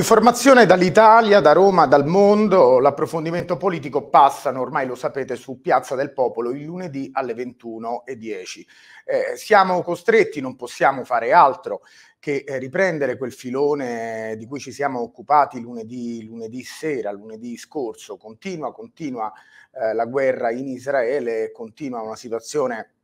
L'informazione dall'Italia, da Roma, dal mondo, l'approfondimento politico passano, ormai lo sapete, su Piazza del Popolo il lunedì alle 21.10. Eh, siamo costretti, non possiamo fare altro che eh, riprendere quel filone di cui ci siamo occupati lunedì, lunedì sera, lunedì scorso. Continua, continua eh, la guerra in Israele, continua una situazione...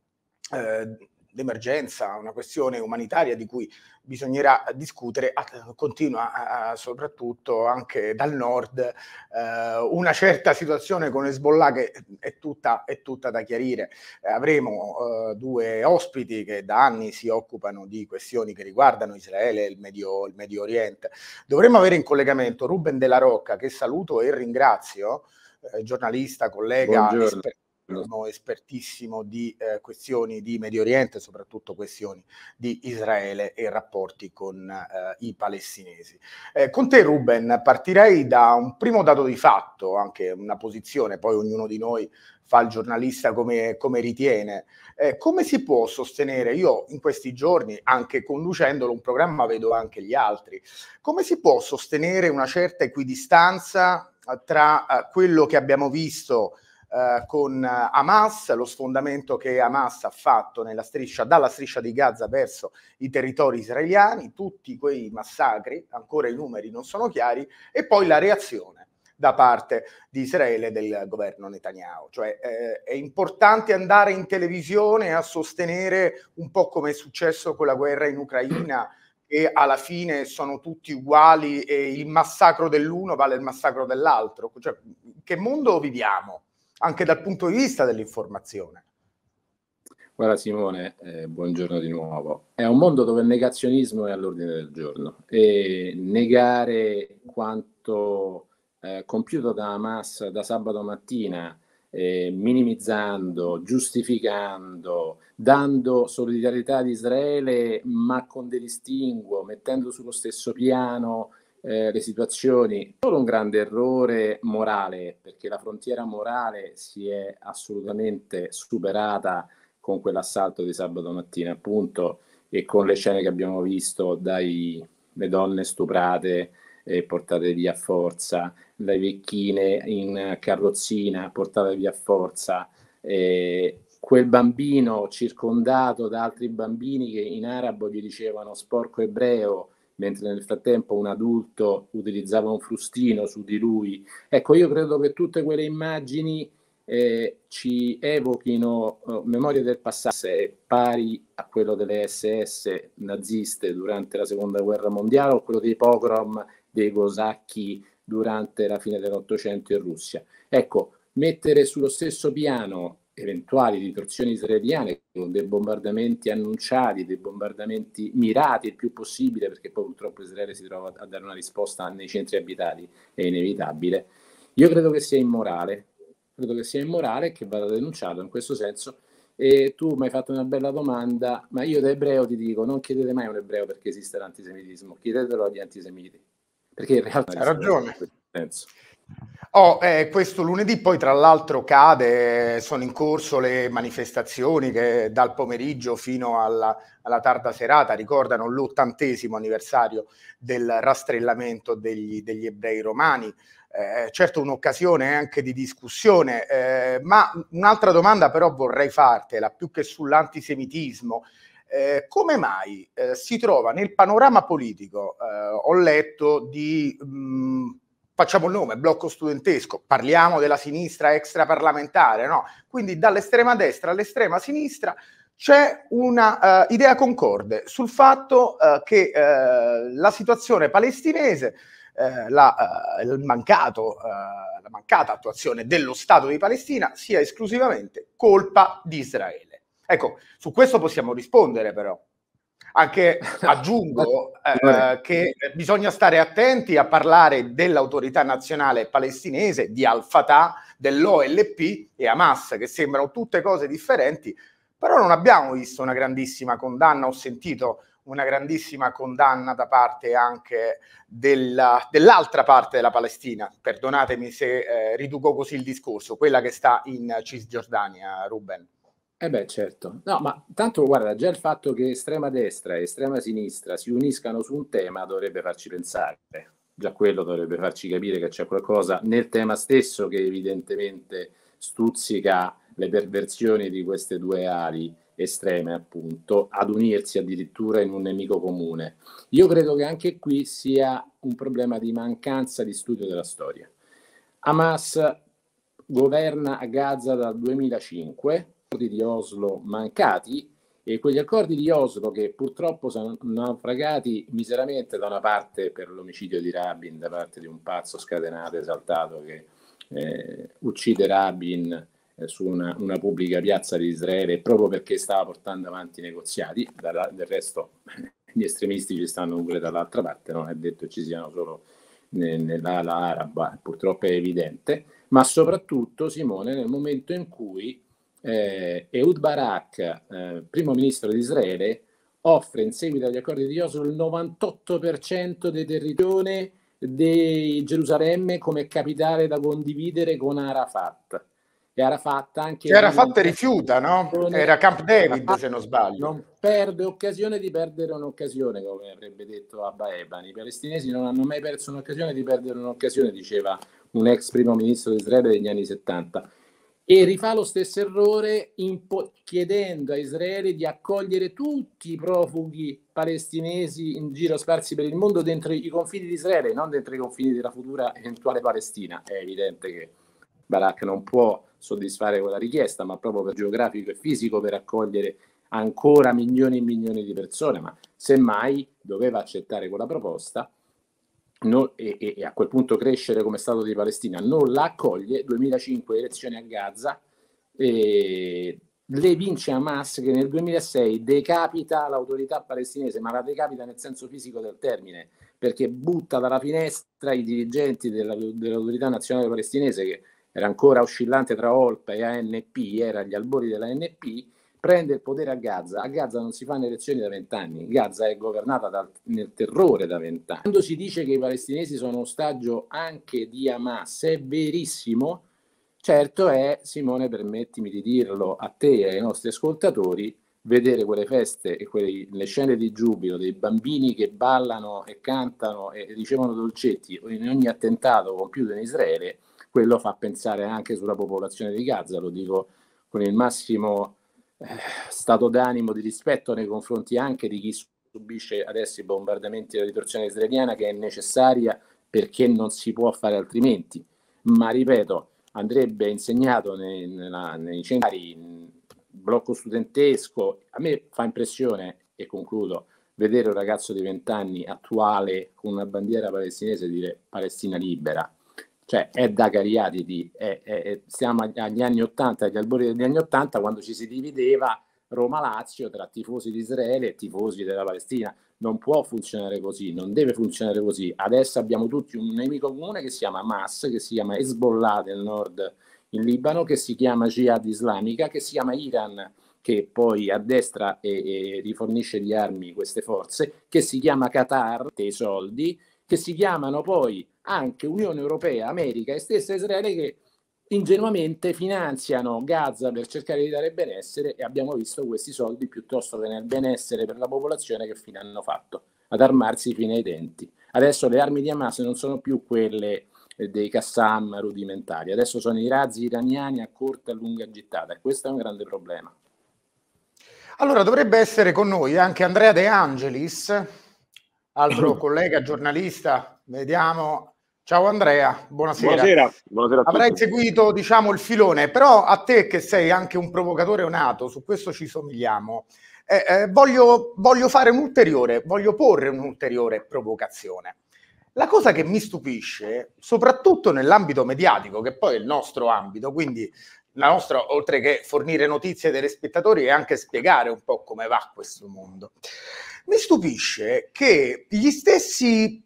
Eh, l'emergenza, una questione umanitaria di cui bisognerà discutere, continua soprattutto anche dal nord eh, una certa situazione con Hezbollah che è tutta, è tutta da chiarire. Eh, avremo eh, due ospiti che da anni si occupano di questioni che riguardano Israele e il Medio, il Medio Oriente. Dovremmo avere in collegamento Ruben della Rocca, che saluto e ringrazio, giornalista, collega, esperto governo certo. espertissimo di eh, questioni di Medio Oriente, soprattutto questioni di Israele e rapporti con eh, i palestinesi. Eh, con te Ruben partirei da un primo dato di fatto, anche una posizione, poi ognuno di noi fa il giornalista come, come ritiene. Eh, come si può sostenere, io in questi giorni, anche conducendolo un programma, vedo anche gli altri, come si può sostenere una certa equidistanza tra eh, quello che abbiamo visto eh, con Hamas, lo sfondamento che Hamas ha fatto striscia, dalla striscia di Gaza verso i territori israeliani, tutti quei massacri, ancora i numeri non sono chiari, e poi la reazione da parte di Israele e del governo Netanyahu. Cioè eh, è importante andare in televisione a sostenere un po' come è successo con la guerra in Ucraina che alla fine sono tutti uguali e il massacro dell'uno vale il massacro dell'altro. Cioè, che mondo viviamo? anche dal punto di vista dell'informazione. Guarda Simone, eh, buongiorno di nuovo. È un mondo dove il negazionismo è all'ordine del giorno e negare quanto eh, compiuto da Hamas da sabato mattina, eh, minimizzando, giustificando, dando solidarietà ad Israele ma con delistinguo, mettendo sullo stesso piano eh, le situazioni. Solo un grande errore morale, perché la frontiera morale si è assolutamente superata con quell'assalto di sabato mattina, appunto, e con le scene che abbiamo visto dalle donne stuprate e portate via a forza, le vecchine in carrozzina portate via a forza, eh, quel bambino circondato da altri bambini che in arabo gli dicevano sporco ebreo, mentre nel frattempo un adulto utilizzava un frustino su di lui. Ecco, io credo che tutte quelle immagini eh, ci evochino eh, memorie del passato eh, pari a quello delle SS naziste durante la seconda guerra mondiale o quello dei pogrom dei cosacchi durante la fine dell'Ottocento in Russia. Ecco, mettere sullo stesso piano eventuali ritorsioni israeliane con dei bombardamenti annunciati, dei bombardamenti mirati il più possibile, perché poi purtroppo Israele si trova a dare una risposta nei centri abitati, è inevitabile. Io credo che sia immorale, credo che sia immorale e che vada denunciato in questo senso. E tu mi hai fatto una bella domanda, ma io da ebreo ti dico, non chiedete mai a un ebreo perché esiste l'antisemitismo, chiedetelo agli antisemiti, perché in realtà... Hai ragione. In questo senso. Oh, eh, questo lunedì poi tra l'altro cade, sono in corso le manifestazioni che dal pomeriggio fino alla, alla tarda serata ricordano l'ottantesimo anniversario del rastrellamento degli, degli ebrei romani. Eh, certo un'occasione anche di discussione, eh, ma un'altra domanda però vorrei fartela, più che sull'antisemitismo. Eh, come mai eh, si trova nel panorama politico, eh, ho letto di... Mh, mm, facciamo il nome, blocco studentesco, parliamo della sinistra extraparlamentare, no? Quindi dall'estrema destra all'estrema sinistra c'è un'idea eh, uh, concorde sul fatto uh, che uh, la situazione palestinese, la, mancato, la mancata attuazione dello Stato di Palestina sia esclusivamente colpa di Israele. Ecco, su questo possiamo rispondere però. Anche aggiungo eh, eh, che bisogna stare attenti a parlare dell'autorità nazionale palestinese, di Al-Fatah, dell'OLP e Hamas, che sembrano tutte cose differenti, però non abbiamo visto una grandissima condanna, ho sentito una grandissima condanna da parte anche della, dell'altra parte della Palestina, perdonatemi se eh, riduco così il discorso, quella che sta in Cisgiordania, Ruben. Eh beh, certo. No, ma tanto guarda, già il fatto che estrema destra e estrema sinistra si uniscano su un tema dovrebbe farci pensare. Già quello dovrebbe farci capire che c'è qualcosa nel tema stesso che evidentemente stuzzica le perversioni di queste due ali estreme, appunto, ad unirsi addirittura in un nemico comune. Io credo che anche qui sia un problema di mancanza di studio della storia. Hamas governa a Gaza dal 2005 di Oslo mancati e quegli accordi di Oslo che purtroppo sono naufragati miseramente da una parte per l'omicidio di Rabin da parte di un pazzo scatenato, esaltato che eh, uccide Rabin eh, su una, una, pubblica piazza di Israele proprio perché stava portando avanti i negoziati, da, del resto gli estremisti ci stanno pure dall'altra parte, non è detto che ci siano solo nell'ala araba, purtroppo è evidente, ma soprattutto Simone nel momento in cui eh, Ehud Barak, eh, primo ministro di Israele, offre in seguito agli accordi di Oslo il 98% del territorio di Gerusalemme come capitale da condividere con Arafat. E Arafat anche... Cioè, Arafat rifiuta, no? Era Camp David, Arafat se non sbaglio. Non perde occasione di perdere un'occasione, come avrebbe detto Abba Eban. I palestinesi non hanno mai perso un'occasione di perdere un'occasione, diceva un ex primo ministro di Israele degli anni 70 e rifà lo stesso errore impo- chiedendo a Israele di accogliere tutti i profughi palestinesi in giro sparsi per il mondo dentro i confini di Israele, non dentro i confini della futura eventuale Palestina. È evidente che Barak non può soddisfare quella richiesta, ma proprio per geografico e fisico per accogliere ancora milioni e milioni di persone, ma semmai doveva accettare quella proposta non, e, e, a quel punto crescere come Stato di Palestina, non la accoglie, 2005 elezioni a Gaza, eh, le vince Hamas che nel 2006 decapita l'autorità palestinese, ma la decapita nel senso fisico del termine, perché butta dalla finestra i dirigenti della, dell'autorità nazionale palestinese che era ancora oscillante tra OLP e ANP, era agli albori dell'ANP, prende il potere a Gaza. A Gaza non si fanno elezioni da vent'anni, Gaza è governata dal, nel terrore da vent'anni. Quando si dice che i palestinesi sono ostaggio anche di Hamas, è verissimo, certo è, Simone, permettimi di dirlo a te e ai nostri ascoltatori, vedere quelle feste e quelle, le scene di giubilo dei bambini che ballano e cantano e ricevono dolcetti in ogni attentato compiuto in Israele, quello fa pensare anche sulla popolazione di Gaza, lo dico con il massimo eh, stato d'animo di rispetto nei confronti anche di chi subisce adesso i bombardamenti della ritorsione israeliana che è necessaria perché non si può fare altrimenti. Ma ripeto, andrebbe insegnato nei, nella, nei centri, blocco studentesco. A me fa impressione, e concludo, vedere un ragazzo di 20 anni attuale con una bandiera palestinese dire Palestina libera cioè è da Cariatidi, è, è, è, siamo agli anni 80, agli albori degli anni 80, quando ci si divideva Roma-Lazio tra tifosi di Israele e tifosi della Palestina. Non può funzionare così, non deve funzionare così. Adesso abbiamo tutti un nemico comune che si chiama Hamas, che si chiama Hezbollah del nord in Libano, che si chiama Jihad Islamica, che si chiama Iran, che poi addestra e, e rifornisce di armi queste forze, che si chiama Qatar, dei soldi, che si chiamano poi anche Unione Europea, America e stessa Israele che ingenuamente finanziano Gaza per cercare di dare benessere e abbiamo visto questi soldi piuttosto che nel benessere per la popolazione che fine hanno fatto, ad armarsi fino ai denti. Adesso le armi di Hamas non sono più quelle eh, dei Kassam rudimentari, adesso sono i razzi iraniani a corta e lunga gittata e questo è un grande problema. Allora dovrebbe essere con noi anche Andrea De Angelis, altro collega giornalista, vediamo Ciao Andrea, buonasera. Buonasera, buonasera Avrai seguito diciamo, il filone, però a te che sei anche un provocatore nato, su questo ci somigliamo, eh, eh, voglio, voglio fare un'ulteriore, voglio porre un'ulteriore provocazione. La cosa che mi stupisce, soprattutto nell'ambito mediatico, che poi è il nostro ambito, quindi la nostra, oltre che fornire notizie ai telespettatori, è anche spiegare un po' come va questo mondo. Mi stupisce che gli stessi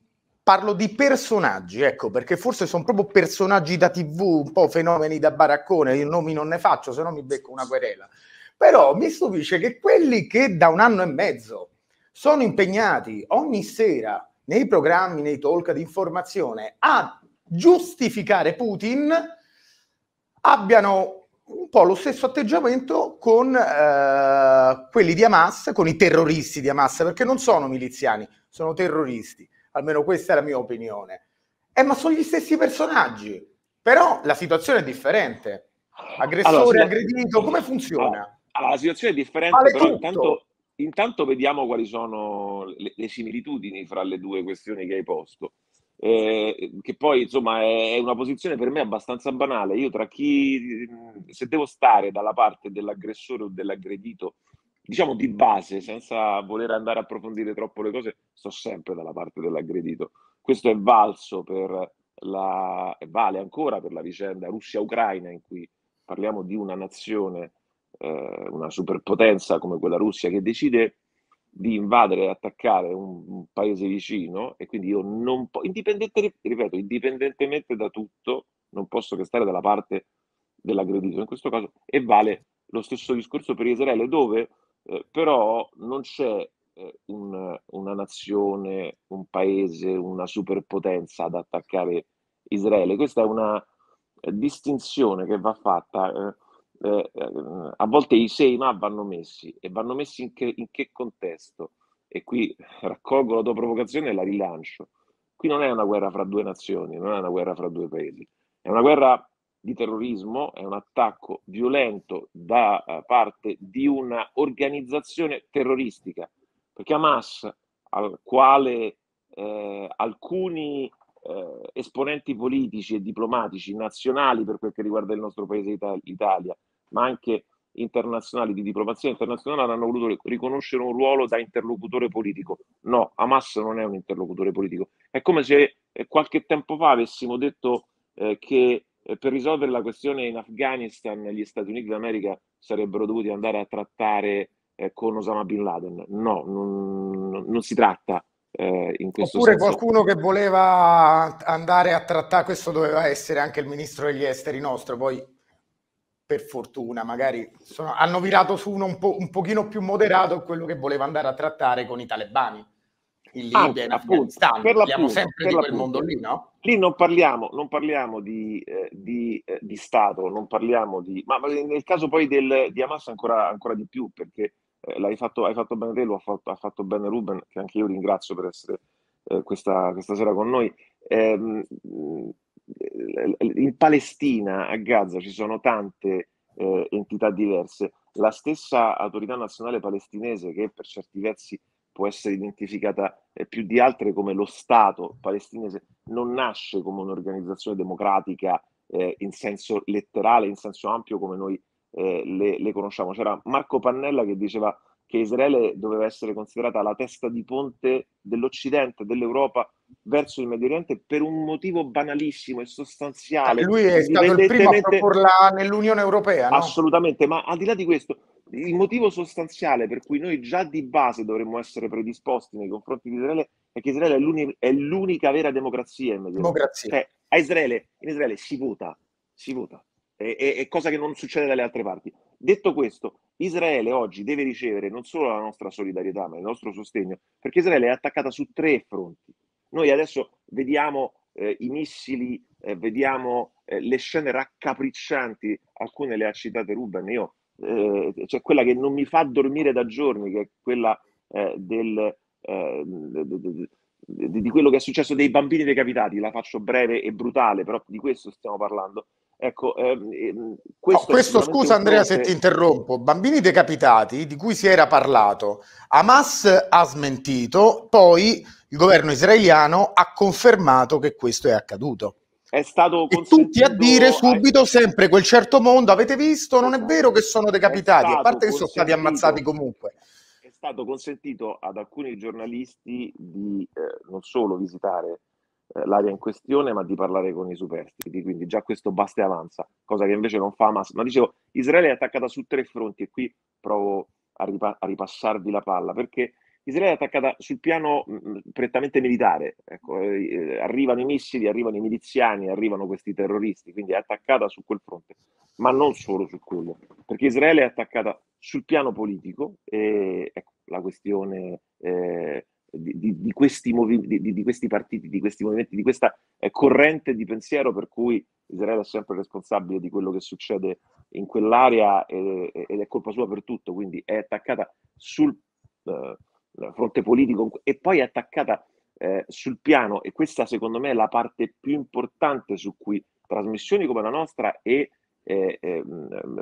parlo di personaggi, ecco, perché forse sono proprio personaggi da tv, un po' fenomeni da baraccone, io nomi non ne faccio, se no mi becco una querela. Però mi stupisce che quelli che da un anno e mezzo sono impegnati ogni sera nei programmi, nei talk di informazione a giustificare Putin, abbiano un po' lo stesso atteggiamento con eh, quelli di Hamas, con i terroristi di Hamas, perché non sono miliziani, sono terroristi almeno questa è la mia opinione. Eh, ma sono gli stessi personaggi, però la situazione è differente. Aggressore, allora, aggredito, come funziona? Allora, la situazione è differente, vale però intanto, intanto, vediamo quali sono le, le, similitudini fra le due questioni che hai posto. Eh, che poi insomma è una posizione per me abbastanza banale. Io tra chi se devo stare dalla parte dell'aggressore o dell'aggredito diciamo di base, senza voler andare a approfondire troppo le cose, sto sempre dalla parte dell'aggredito. Questo è valso per la, vale ancora per la vicenda Russia-Ucraina in cui parliamo di una nazione, eh, una superpotenza come quella Russia che decide di invadere e attaccare un, un, paese vicino e quindi io non posso, indipendentemente, ripeto, indipendentemente da tutto, non posso che stare dalla parte dell'aggredito in questo caso e vale lo stesso discorso per Israele dove eh, però non c'è eh, un, una nazione, un paese, una superpotenza ad attaccare Israele. Questa è una eh, distinzione che va fatta. Eh, eh, eh, a volte i sei ma vanno messi e vanno messi in che, in che contesto? E qui raccolgo la tua provocazione e la rilancio. Qui non è una guerra fra due nazioni, non è una guerra fra due paesi, è una guerra di terrorismo, è un attacco violento da eh, parte di una organizzazione terroristica, perché Hamas, al quale eh, alcuni eh, esponenti politici e diplomatici nazionali per quel che riguarda il nostro paese Italia, ma anche internazionali di diplomazia internazionale hanno voluto riconoscere un ruolo da interlocutore politico. No, Hamas non è un interlocutore politico. È come se eh, qualche tempo fa avessimo detto eh, che per risolvere la questione in Afghanistan gli Stati Uniti d'America sarebbero dovuti andare a trattare eh, con Osama Bin Laden. No, non, non si tratta eh, in questo Oppure senso. qualcuno che voleva andare a trattare, questo doveva essere anche il ministro degli esteri nostro, poi per fortuna magari sono, hanno virato su uno un, po', un pochino più moderato quello che voleva andare a trattare con i talebani il ah, leader ah, Afghanistan, per parliamo sempre per di quel mondo lì, no? Lì non parliamo, non parliamo di, eh, di, eh, di, Stato, non parliamo di... Ma, ma nel caso poi del, di Hamas ancora, ancora di più, perché eh, l'hai fatto, hai fatto bene te, lo ha fatto, ha fatto bene Ruben, che anche io ringrazio per essere eh, questa, questa, sera con noi. Ehm, in Palestina, a Gaza, ci sono tante eh, entità diverse. La stessa autorità nazionale palestinese, che per certi versi può essere identificata eh, più di altre come lo Stato palestinese, non nasce come un'organizzazione democratica eh, in senso letterale, in senso ampio come noi eh, le, le, conosciamo. C'era Marco Pannella che diceva che Israele doveva essere considerata la testa di ponte dell'Occidente, dell'Europa verso il Medio Oriente per un motivo banalissimo e sostanziale. Lui è stato il primo a proporla nell'Unione Europea. No? Assolutamente, ma al di là di questo, il motivo sostanziale per cui noi già di base dovremmo essere predisposti nei confronti di Israele è che Israele è, l'uni- è l'unica vera democrazia in Medio Democrazia. Cioè, a Israele, in Israele si vota, si vota. È, è, è, cosa che non succede dalle altre parti. Detto questo, Israele oggi deve ricevere non solo la nostra solidarietà, ma il nostro sostegno, perché Israele è attaccata su tre fronti. Noi adesso vediamo eh, i missili, eh, vediamo eh, le scene raccapriccianti, alcune le ha citate Ruben, io eh, cioè quella che non mi fa dormire da giorni, che è quella eh, del, eh, di, di, quello che è successo dei bambini decapitati, la faccio breve e brutale, però di questo stiamo parlando. Ecco, ehm, ehm questo, no, oh, questo scusa Andrea se ti interrompo, bambini decapitati di cui si era parlato, Hamas ha smentito, poi il governo israeliano ha confermato che questo è accaduto è stato consentito... E tutti a dire subito sempre quel certo mondo, avete visto? Non è esatto. vero che sono decapitati, a parte che sono stati ammazzati comunque. È stato consentito ad alcuni giornalisti di eh, non solo visitare eh, l'area in questione, ma di parlare con i superstiti, quindi già questo basta e avanza, cosa che invece non fa Hamas. Ma dicevo, Israele è attaccata su tre fronti e qui provo a, ripa- a ripassarvi la palla, perché Israele è attaccata sul piano mm, mm, prettamente militare, ecco, eh, eh, arrivano i missili, arrivano i miliziani, arrivano questi terroristi, quindi è attaccata su quel fronte, ma non solo su quello, perché Israele è attaccata sul piano politico, e, ecco, la questione eh, di, di, di, questi movi- di, questi partiti, di questi movimenti, di questa eh, corrente di pensiero per cui Israele è sempre responsabile di quello che succede in quell'area eh, ed è colpa sua per tutto, quindi è attaccata sul, eh, fronte politico e poi è attaccata eh, sul piano, e questa secondo me è la parte più importante su cui trasmissioni come la nostra e eh, eh,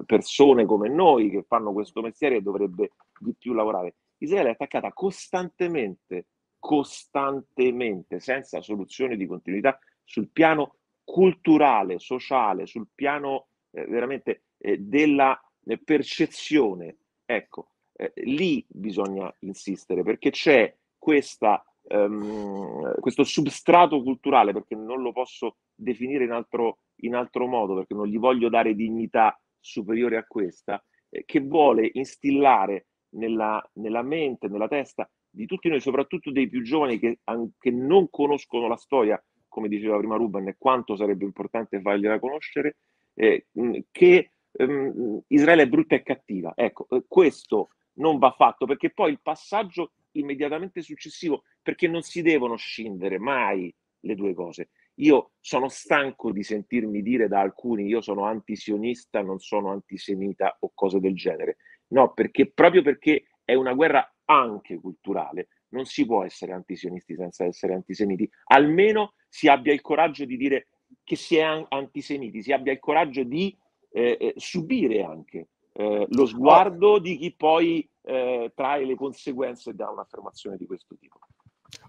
persone come noi che fanno questo mestiere dovrebbe di più lavorare. Israele è attaccata costantemente, costantemente, senza soluzione di continuità sul piano culturale, sociale, sul piano eh, veramente eh, della eh, percezione. Ecco, eh, lì bisogna insistere perché c'è questa, um, questo substrato culturale, perché non lo posso definire in altro, in altro modo, perché non gli voglio dare dignità superiore a questa, eh, che vuole instillare nella, nella, mente, nella testa di tutti noi, soprattutto dei più giovani che, che non conoscono la storia, come diceva prima Ruben, e quanto sarebbe importante fargliela conoscere, eh, che ehm, Israele è brutta e cattiva. Ecco, eh, questo non va fatto perché poi il passaggio immediatamente successivo, perché non si devono scindere mai le due cose. Io sono stanco di sentirmi dire da alcuni io sono antisionista, non sono antisemita o cose del genere. No, perché proprio perché è una guerra anche culturale, non si può essere antisionisti senza essere antisemiti. Almeno si abbia il coraggio di dire che si è antisemiti, si abbia il coraggio di eh, eh subire anche eh, lo oh. sguardo di chi poi eh, trae le conseguenze da un'affermazione di questo tipo.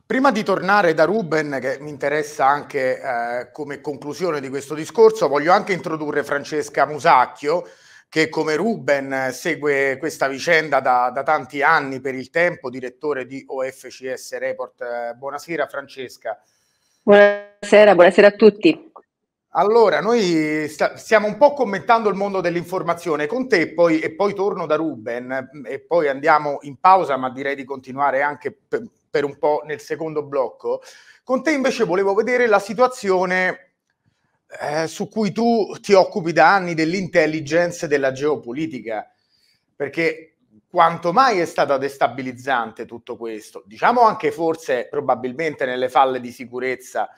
Prima di tornare da Ruben, che mi interessa anche eh, come conclusione di questo discorso, voglio anche introdurre Francesca Musacchio, che come Ruben eh, segue questa vicenda da, da tanti anni per il tempo, direttore di OFCS Report. Eh, buonasera Francesca. Buonasera, buonasera a tutti. Allora, noi sta- stiamo un po' commentando il mondo dell'informazione con te poi, e poi torno da Ruben mm, e poi andiamo in pausa, ma direi di continuare anche per, per un po' nel secondo blocco. Con te invece volevo vedere la situazione eh, su cui tu ti occupi da anni dell'intelligence e della geopolitica, perché quanto mai è stata destabilizzante tutto questo, diciamo anche forse probabilmente nelle falle di sicurezza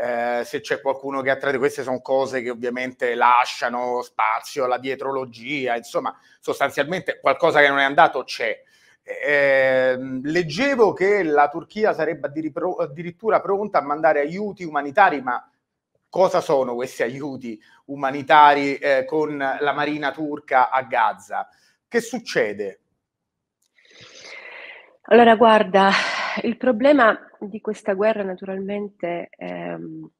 eh, se c'è qualcuno che ha queste sono cose che ovviamente lasciano spazio alla dietrologia, insomma, sostanzialmente qualcosa che non è andato c'è. Eh, leggevo che la Turchia sarebbe addirittura pronta a mandare aiuti umanitari, ma cosa sono questi aiuti umanitari eh, con la marina turca a Gaza? Che succede? Allora, guarda, il problema di questa guerra naturalmente ehm,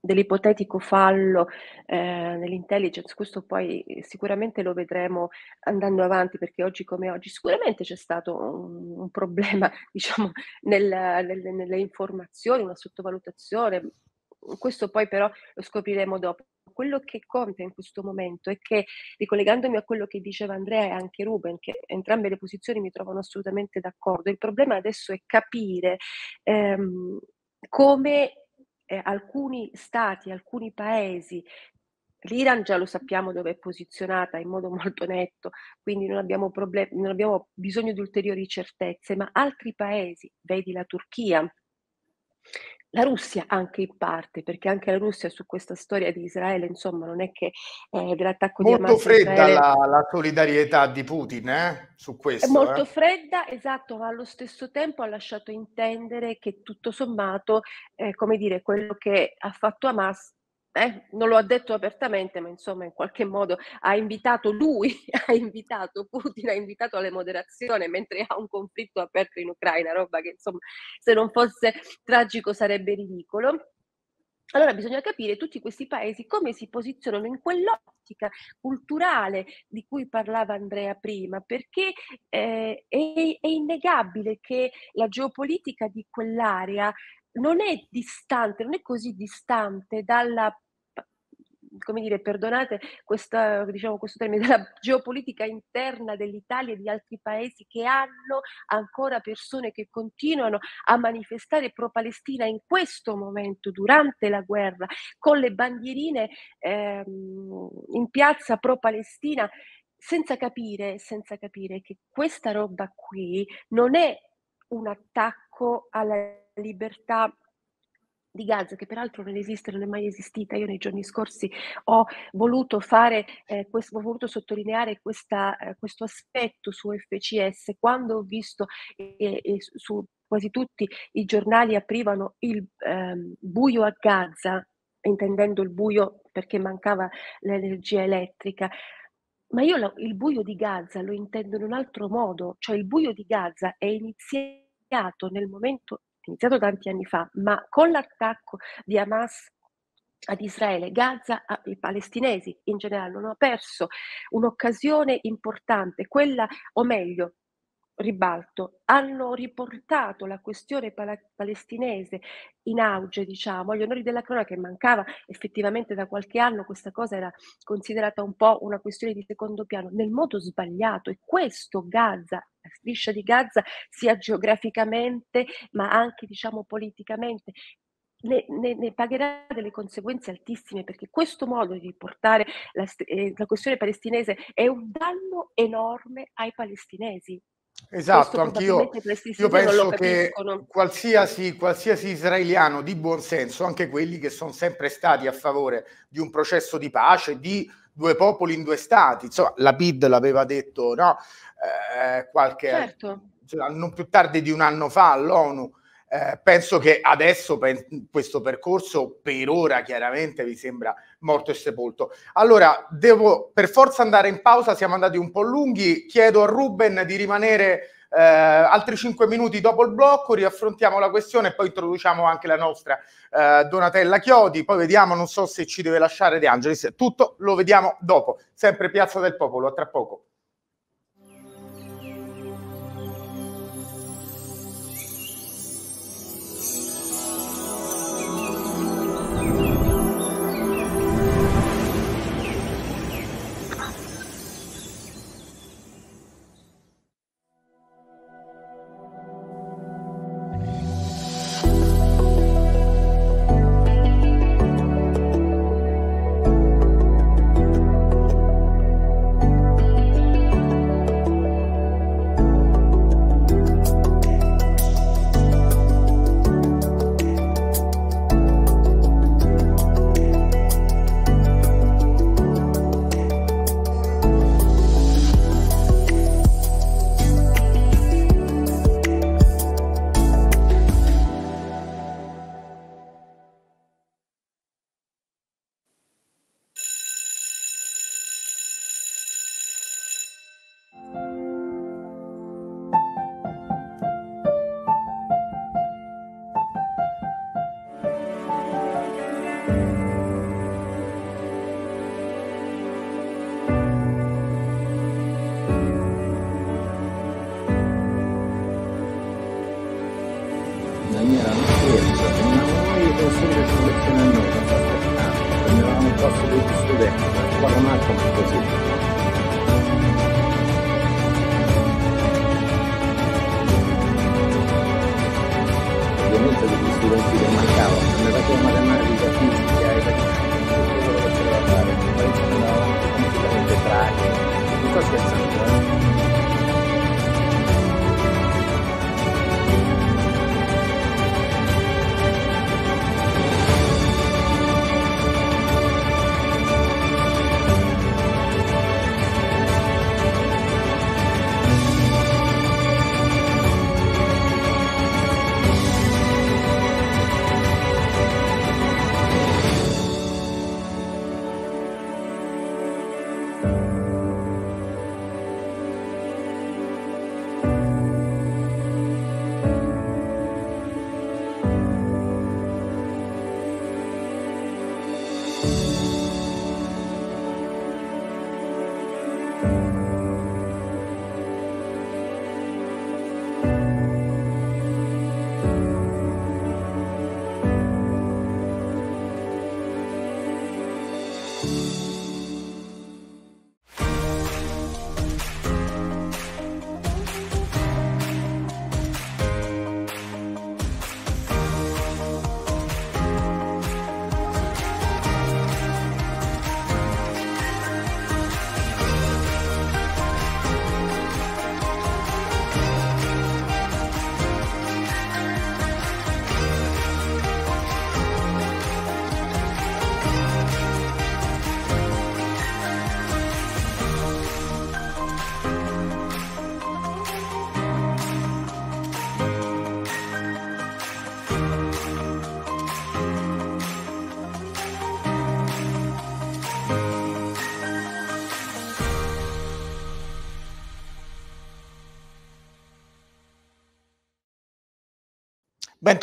dell'ipotetico fallo eh, nell'intelligence, questo poi sicuramente lo vedremo andando avanti perché oggi come oggi sicuramente c'è stato un, un problema diciamo nella, nelle, nelle informazioni, una sottovalutazione, questo poi però lo scopriremo dopo quello che conta in questo momento è che, ricollegandomi a quello che diceva Andrea e anche Ruben, che entrambe le posizioni mi trovano assolutamente d'accordo, il problema adesso è capire ehm, come eh, alcuni stati, alcuni paesi L'Iran già lo sappiamo dove è posizionata in modo molto netto, quindi non abbiamo, problem- non abbiamo bisogno di ulteriori certezze, ma altri paesi, vedi la Turchia, la Russia anche in parte, perché anche la Russia su questa storia di Israele, insomma, non è che eh, dell'attacco molto di Hamas fredda Israele... la, la, solidarietà di Putin eh? su questo. È molto eh? fredda, esatto, ma allo stesso tempo ha lasciato intendere che tutto sommato, eh, come dire, quello che ha fatto Hamas eh, non lo ha detto apertamente, ma insomma in qualche modo ha invitato lui, ha invitato Putin, ha invitato alla moderazione mentre ha un conflitto aperto in Ucraina, roba che insomma se non fosse tragico sarebbe ridicolo. Allora bisogna capire tutti questi paesi come si posizionano in quell'ottica culturale di cui parlava Andrea prima, perché eh, è, è innegabile che la geopolitica di quell'area non è distante, non è così distante dalla come dire, perdonate questa, diciamo, questo termine, della geopolitica interna dell'Italia e di altri paesi che hanno ancora persone che continuano a manifestare pro Palestina in questo momento, durante la guerra, con le bandierine ehm, in piazza pro Palestina. Senza capire, senza capire che questa roba qui non è un attacco alla libertà di Gaza, che peraltro non esiste, non è mai esistita. Io nei giorni scorsi ho voluto, fare, eh, questo, ho voluto sottolineare questa, eh, questo aspetto su FCS quando ho visto eh, su quasi tutti i giornali aprivano il ehm, buio a Gaza, intendendo il buio perché mancava l'energia elettrica. Ma io lo, il buio di Gaza lo intendo in un altro modo, cioè il buio di Gaza è iniziato nel momento iniziato tanti anni fa, ma con l'attacco di Hamas ad Israele, Gaza, i palestinesi in generale hanno perso un'occasione importante, quella, o meglio, ribalto hanno riportato la questione palestinese in auge, diciamo, agli onori della cronaca che mancava effettivamente da qualche anno, questa cosa era considerata un po' una questione di secondo piano, nel modo sbagliato e questo Gaza, la striscia di Gaza sia geograficamente ma anche diciamo politicamente ne, ne, ne, pagherà delle conseguenze altissime perché questo modo di portare la, eh, la questione palestinese è un danno enorme ai palestinesi Esatto, anch'io io penso che qualsiasi, qualsiasi, israeliano di buon senso, anche quelli che sono sempre stati a favore di un processo di pace, di due popoli in due stati, insomma la BID l'aveva detto no? eh, qualche, certo. cioè, non più tardi di un anno fa all'ONU, eh, penso che adesso pe- questo percorso per ora chiaramente vi sembra morto e sepolto. Allora, devo per forza andare in pausa, siamo andati un po' lunghi, chiedo a Ruben di rimanere eh, altri 5 minuti dopo il blocco, riaffrontiamo la questione e poi introduciamo anche la nostra eh, Donatella Chiodi, poi vediamo, non so se ci deve lasciare De Angelis, tutto lo vediamo dopo, sempre Piazza del Popolo, a tra poco.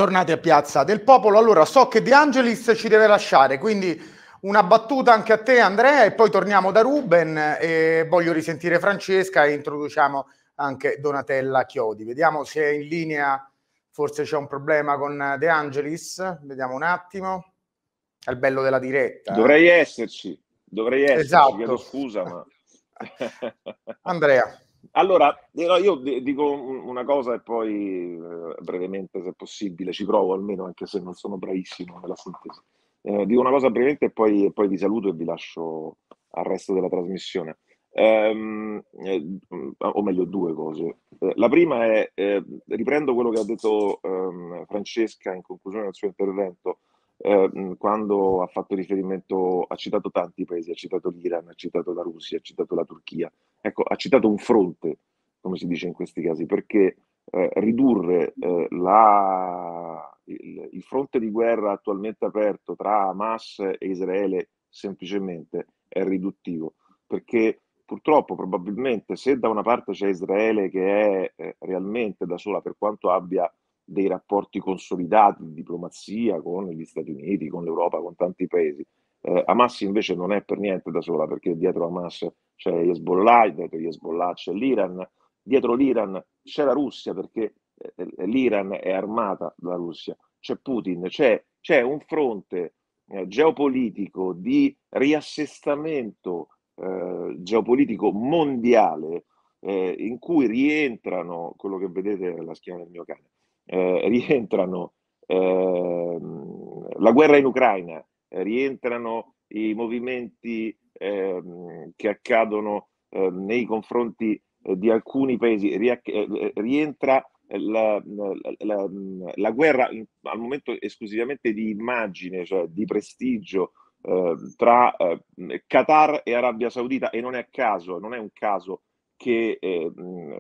bentornati a Piazza del Popolo. Allora, so che De Angelis ci deve lasciare, quindi una battuta anche a te Andrea e poi torniamo da Ruben e voglio risentire Francesca e introduciamo anche Donatella Chiodi. Vediamo se è in linea, forse c'è un problema con De Angelis, vediamo un attimo. È il bello della diretta. Dovrei esserci, dovrei esserci, esatto. chiedo scusa ma... Andrea. Allora, io dico una cosa e poi eh, brevemente, se possibile, ci provo almeno, anche se non sono bravissimo nella sintesi. Eh, dico una cosa brevemente e poi, poi, vi saluto e vi lascio al resto della trasmissione. Ehm, eh, o meglio, due cose. Eh, la prima è, eh, riprendo quello che ha detto ehm, Francesca in conclusione del suo intervento, Ehm, quando ha fatto riferimento, ha citato tanti paesi, ha citato l'Iran, ha citato la Russia, ha citato la Turchia, ecco, ha citato un fronte, come si dice in questi casi, perché eh, ridurre eh, la, il, il, fronte di guerra attualmente aperto tra Hamas e Israele semplicemente è riduttivo, perché purtroppo probabilmente se da una parte c'è Israele che è eh, realmente da sola per quanto abbia dei rapporti consolidati di diplomazia con gli Stati Uniti, con l'Europa, con tanti paesi. Eh, Hamas invece non è per niente da sola, perché dietro Hamas c'è Hezbollah, dietro Hezbollah c'è l'Iran, dietro l'Iran c'è la Russia, perché eh, eh, l'Iran è armata dalla Russia, c'è Putin, c'è, c'è un fronte eh, geopolitico di riassestamento eh, geopolitico mondiale eh, in cui rientrano quello che vedete nella schiena del mio cane, eh, rientrano eh, la guerra in Ucraina, eh, rientrano i movimenti eh, che accadono ehm, nei confronti eh, di alcuni paesi, eh, rientra la, la, la guerra in, al momento esclusivamente di immagine, cioè di prestigio ehm, tra ehm, Qatar e Arabia Saudita e non è a caso, non è un caso che eh,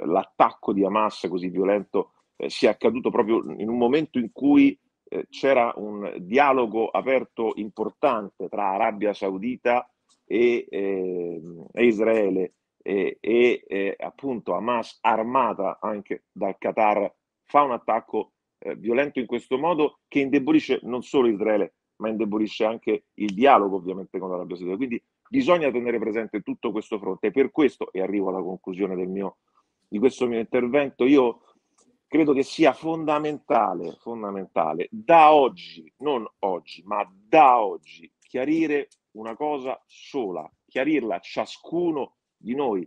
l'attacco di Hamas così violento eh, sia accaduto proprio in un momento in cui eh, c'era un dialogo aperto importante tra Arabia Saudita e, eh, e Israele e, e eh, appunto Hamas armata anche dal Qatar fa un attacco eh, violento in questo modo che indebolisce non solo Israele ma indebolisce anche il dialogo ovviamente con l'Arabia Saudita. Quindi bisogna tenere presente tutto questo fronte. Per questo, e arrivo alla conclusione mio, di questo mio intervento, io credo che sia fondamentale, fondamentale da oggi, non oggi, ma da oggi, chiarire una cosa sola, chiarirla ciascuno di noi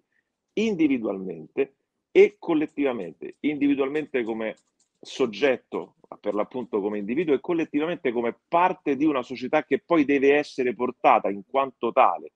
individualmente e collettivamente, individualmente come soggetto, per l'appunto come individuo e collettivamente come parte di una società che poi deve essere portata in quanto tale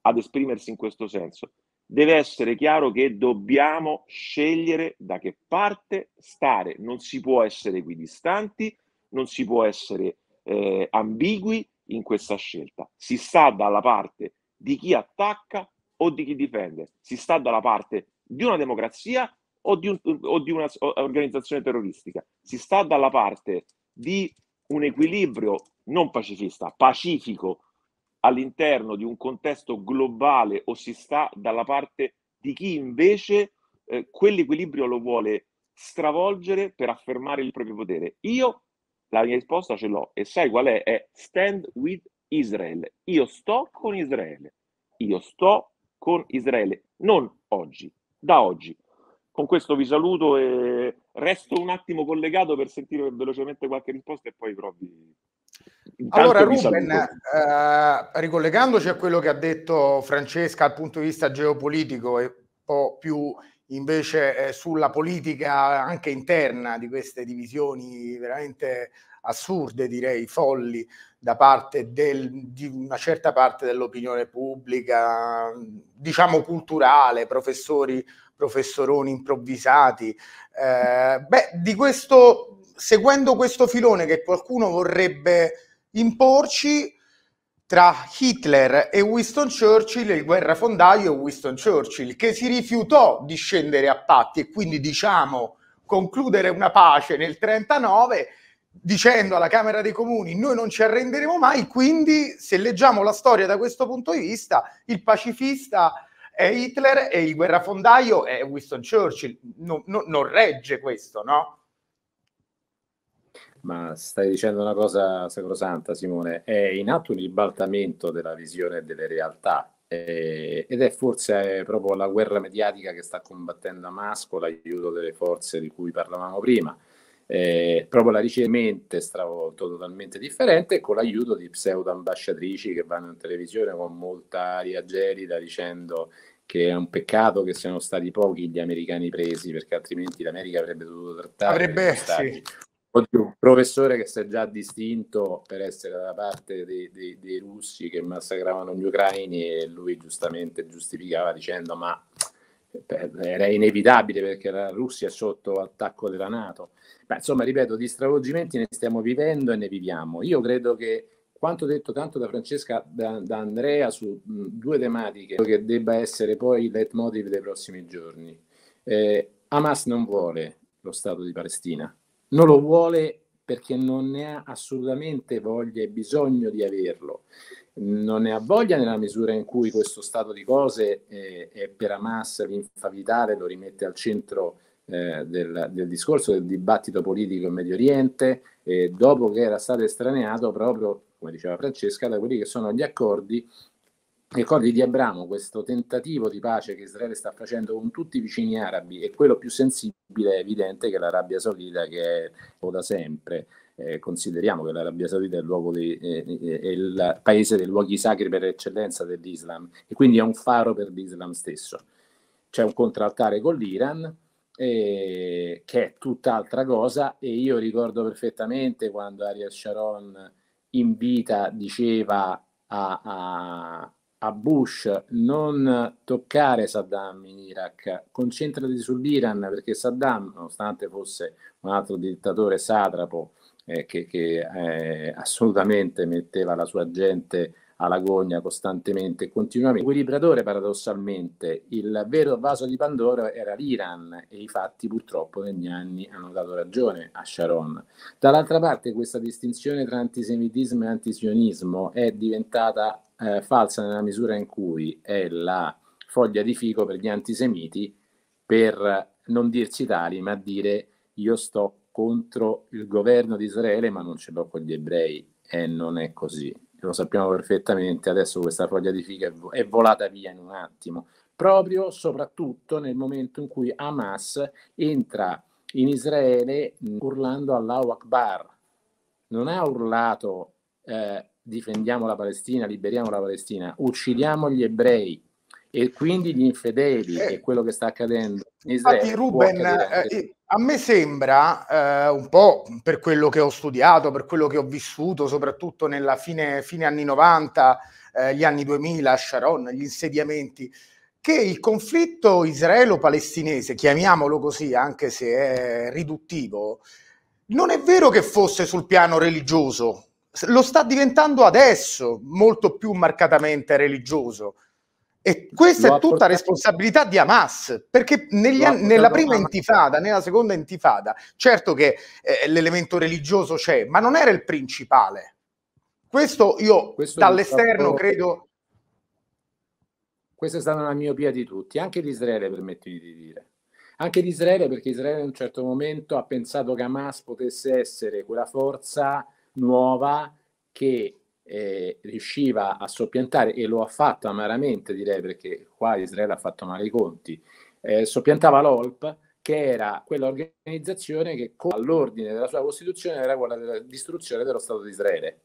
ad esprimersi in questo senso deve essere chiaro che dobbiamo scegliere da che parte stare, non si può essere equidistanti, non si può essere eh, ambigui in questa scelta, si sta dalla parte di chi attacca o di chi difende, si sta dalla parte di una democrazia o di, un, o di un'organizzazione terroristica, si sta dalla parte di un equilibrio non pacifista, pacifico all'interno di un contesto globale o si sta dalla parte di chi invece eh, quell'equilibrio lo vuole stravolgere per affermare il proprio potere. Io la mia risposta ce l'ho e sai qual è? È stand with Israel. Io sto con Israele. Io sto con Israele, non oggi, da oggi. Con questo vi saluto e resto un attimo collegato per sentire velocemente qualche risposta e poi provi Intanto allora, Ruben, eh, ricollegandoci a quello che ha detto Francesca dal punto di vista geopolitico e un po' più invece eh, sulla politica anche interna di queste divisioni veramente assurde, direi folli, da parte del, di una certa parte dell'opinione pubblica, diciamo culturale, professori, professoroni improvvisati. Eh, beh, di questo seguendo questo filone che qualcuno vorrebbe imporci, tra Hitler e Winston Churchill, il guerrafondaio è Winston Churchill, che si rifiutò di scendere a patti e quindi, diciamo, concludere una pace nel 1939 dicendo alla Camera dei Comuni noi non ci arrenderemo mai, quindi se leggiamo la storia da questo punto di vista, il pacifista è Hitler e il guerrafondaio è Winston Churchill, no, no, non regge questo, no? ma stai dicendo una cosa sacrosanta, Simone. È in atto un ribaltamento della visione delle realtà eh, ed è forse eh, proprio la guerra mediatica che sta combattendo Hamas con l'aiuto delle forze di cui parlavamo prima. Eh, proprio la ricevente stravolto totalmente differente con l'aiuto di pseudo ambasciatrici che vanno in televisione con molta aria gelida dicendo che è un peccato che siano stati pochi gli americani presi perché altrimenti l'America avrebbe dovuto trattare avrebbe, sì un professore che si è già distinto per essere dalla parte dei, dei, dei, russi che massacravano gli ucraini e lui giustamente giustificava dicendo ma eh, era inevitabile perché la Russia è sotto attacco della Nato. Ma insomma, ripeto, di stravolgimenti ne stiamo vivendo e ne viviamo. Io credo che quanto detto tanto da Francesca, da, da Andrea su mh, due tematiche che debba essere poi il leitmotiv dei prossimi giorni. Eh, Hamas non vuole lo Stato di Palestina, non lo vuole perché non ne ha assolutamente voglia e bisogno di averlo. Non ne ha voglia nella misura in cui questo stato di cose è, eh, è per Hamas l'infavitare, lo rimette al centro eh, del, del, discorso del dibattito politico in Medio Oriente, dopo che era stato estraneato proprio, come diceva Francesca, da quelli che sono gli accordi ricordi di Abramo, questo tentativo di pace che Israele sta facendo con tutti i vicini arabi e quello più sensibile è evidente che l'Arabia Saudita che è da sempre. Eh, consideriamo che l'Arabia Saudita è il, di, eh, eh, è il, paese dei luoghi sacri per eccellenza dell'Islam e quindi è un faro per l'Islam stesso. C'è un contraltare con l'Iran eh, che è tutt'altra cosa e io ricordo perfettamente quando Ariel Sharon in vita diceva a, a a Bush non toccare Saddam in Iraq, concentrati sull'Iran perché Saddam, nonostante fosse un altro dittatore satrapo eh, che, che eh, assolutamente metteva la sua gente alla gogna costantemente e continuamente, l'equilibratore paradossalmente, il vero vaso di Pandora era l'Iran e i fatti purtroppo negli anni hanno dato ragione a Sharon. Dall'altra parte questa distinzione tra antisemitismo e antisionismo è diventata eh, falsa nella misura in cui è la foglia di fico per gli antisemiti per non dirsi tali, ma dire io sto contro il governo di Israele, ma non ce l'ho con gli ebrei e non è così. Lo sappiamo perfettamente, adesso questa foglia di fico è volata via in un attimo, proprio soprattutto nel momento in cui Hamas entra in Israele mm, urlando Allahu Akbar. Non ha urlato eh, difendiamo la Palestina, liberiamo la Palestina, uccidiamo gli ebrei e quindi gli infedeli eh, e quello che sta accadendo in Israele. Infatti, Ruben, eh, a me sembra eh, un po' per quello che ho studiato, per quello che ho vissuto, soprattutto nella fine, fine anni 90, eh, gli anni 2000, Sharon, gli insediamenti, che il conflitto israelo-palestinese, chiamiamolo così, anche se è riduttivo, non è vero che fosse sul piano religioso, lo sta diventando adesso molto più marcatamente religioso. E questa lo è tutta responsabilità di Hamas, perché an- nella prima intifada, nella seconda intifada, certo che eh, l'elemento religioso c'è, ma non era il principale. Questo io Questo dall'esterno stato... credo... Questa è stata una miopia di tutti, anche di Israele, permettimi di dire. Anche di Israele, perché Israele in un certo momento ha pensato che Hamas potesse essere quella forza nuova che eh, riusciva a soppiantare, e lo ha fatto amaramente direi perché qua Israele ha fatto male i conti, eh, soppiantava l'OLP che era quell'organizzazione che all'ordine della sua Costituzione era quella della distruzione dello Stato di Israele.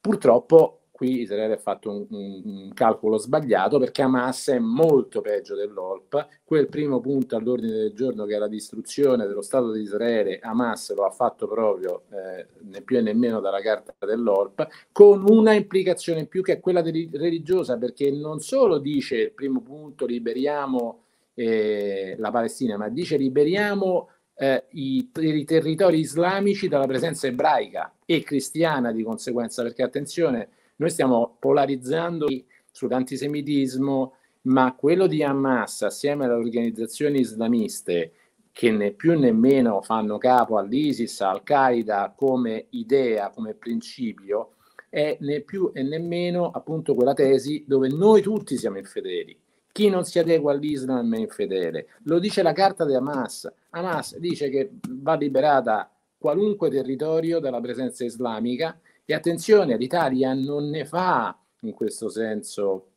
Purtroppo qui Israele ha fatto un, un, un, calcolo sbagliato perché Hamas è molto peggio dell'OLP. Quel primo punto all'ordine del giorno che era la distruzione dello Stato di Israele, Hamas lo ha fatto proprio eh, né più e nemmeno dalla carta dell'OLP, con una implicazione in più che è quella de- religiosa, perché non solo dice il primo punto liberiamo eh, la Palestina, ma dice liberiamo eh, i, i territori islamici dalla presenza ebraica e cristiana di conseguenza, perché attenzione noi stiamo polarizzando sull'antisemitismo, ma quello di Hamas assieme alle organizzazioni islamiste che né più né meno fanno capo all'ISIS, al-Qaeda come idea, come principio, è né più e né meno appunto quella tesi dove noi tutti siamo infedeli. Chi non si adegua all'Islam è infedele. Lo dice la carta di Hamas. Hamas dice che va liberata qualunque territorio dalla presenza islamica e attenzione, l'Italia non ne fa in questo senso,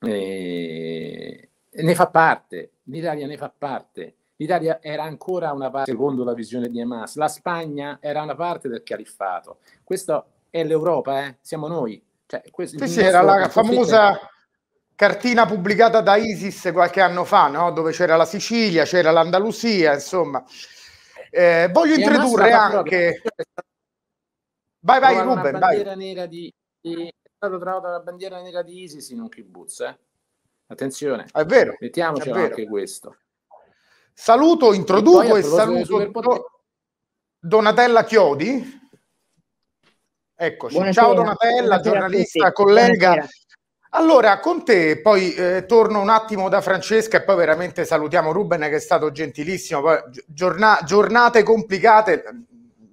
eh, ne fa parte, l'Italia ne fa parte. L'Italia era ancora una parte, secondo la visione di Hamas, la Spagna era una parte del califfato. Questa è l'Europa, eh? siamo noi. Cioè, questo, sì, sì, era la famosa cartina pubblicata da ISIS qualche anno fa, no? dove c'era la Sicilia, c'era l'Andalusia, insomma. Eh, voglio e introdurre anche... Proprio Vai, vai, Ruben, vai. nera di, di è stato trovata la bandiera nera di ISIS in un kibbutz, eh? Attenzione. È vero. Mettiamocelo è vero. anche questo. Saluto, introduco e, e saluto Donatella Chiodi. Eccoci. Buonasera. Ciao Donatella, giornalista, collega. Allora, con te poi eh, torno un attimo da Francesca e poi veramente salutiamo Ruben che è stato gentilissimo. Poi, giorna- giornate complicate,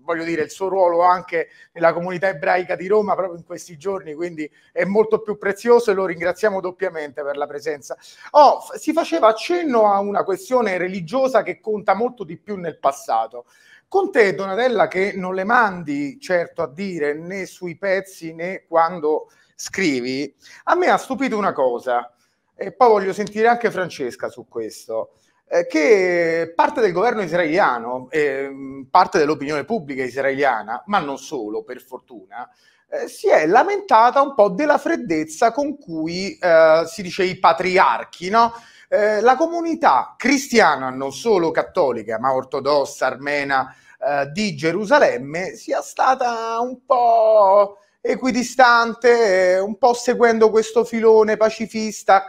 voglio dire, il suo ruolo anche nella comunità ebraica di Roma proprio in questi giorni, quindi è molto più prezioso e lo ringraziamo doppiamente per la presenza. Oh, si faceva accenno a una questione religiosa che conta molto di più nel passato. Con te, Donatella, che non le mandi certo a dire né sui pezzi né quando scrivi, a me ha stupito una cosa, e poi voglio sentire anche Francesca su questo. Eh, che parte del governo israeliano, mm, parte dell'opinione pubblica israeliana, ma non solo per fortuna, eh, si è lamentata un po' della freddezza con cui eh, si dice i patriarchi, no? la comunità cristiana, non solo cattolica, ma ortodossa, armena di Gerusalemme, sia stata un po' equidistante, un po' seguendo questo filone pacifista